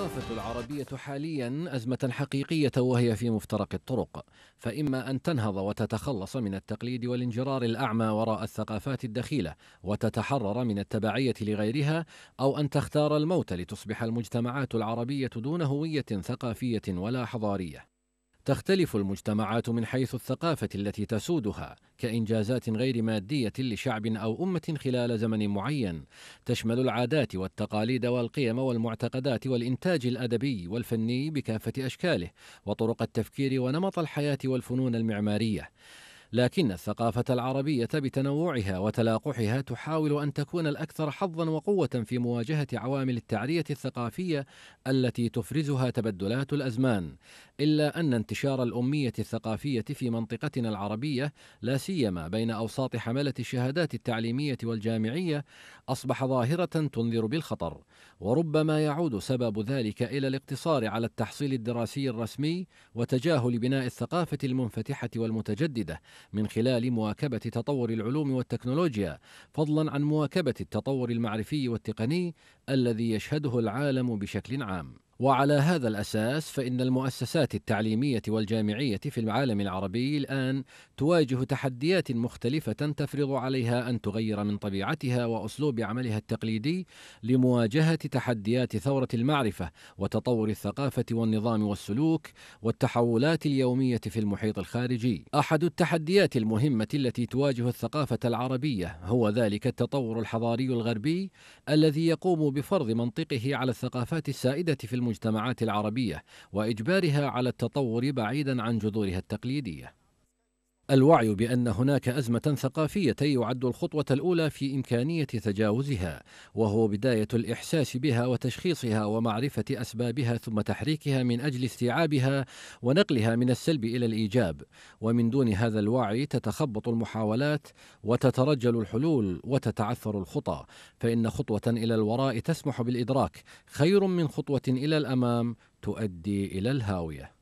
الثقافة العربية حاليا أزمة حقيقية وهي في مفترق الطرق، فإما أن تنهض وتتخلص من التقليد والانجرار الأعمى وراء الثقافات الدخيلة، وتتحرر من التبعية لغيرها، أو أن تختار الموت لتصبح المجتمعات العربية دون هوية ثقافية ولا حضارية. تختلف المجتمعات من حيث الثقافة التي تسودها كإنجازات غير مادية لشعب أو أمة خلال زمن معين، تشمل العادات والتقاليد والقيم والمعتقدات والإنتاج الأدبي والفني بكافة أشكاله، وطرق التفكير ونمط الحياة والفنون المعمارية. لكن الثقافة العربية بتنوعها وتلاقحها تحاول أن تكون الأكثر حظا وقوة في مواجهة عوامل التعرية الثقافية التي تفرزها تبدلات الأزمان، إلا أن انتشار الأمية الثقافية في منطقتنا العربية لا سيما بين أوساط حملة الشهادات التعليمية والجامعية أصبح ظاهرة تنذر بالخطر، وربما يعود سبب ذلك إلى الاقتصار على التحصيل الدراسي الرسمي وتجاهل بناء الثقافة المنفتحة والمتجددة من خلال مواكبة تطور العلوم والتكنولوجيا فضلا عن مواكبة التطور المعرفي والتقني الذي يشهده العالم بشكل عام وعلى هذا الأساس فإن المؤسسات التعليمية والجامعية في العالم العربي الآن تواجه تحديات مختلفة تفرض عليها أن تغير من طبيعتها وأسلوب عملها التقليدي لمواجهة تحديات ثورة المعرفة وتطور الثقافة والنظام والسلوك والتحولات اليومية في المحيط الخارجي. أحد التحديات المهمة التي تواجه الثقافة العربية هو ذلك التطور الحضاري الغربي الذي يقوم بفرض منطقه على الثقافات السائدة في المجتمعات العربية وإجبارها على التطور بعيدا عن جذورها التقليدية الوعي بان هناك ازمه ثقافيه يعد الخطوه الاولى في امكانيه تجاوزها وهو بدايه الاحساس بها وتشخيصها ومعرفه اسبابها ثم تحريكها من اجل استيعابها ونقلها من السلب الى الايجاب ومن دون هذا الوعي تتخبط المحاولات وتترجل الحلول وتتعثر الخطى فان خطوه الى الوراء تسمح بالادراك خير من خطوه الى الامام تؤدي الى الهاويه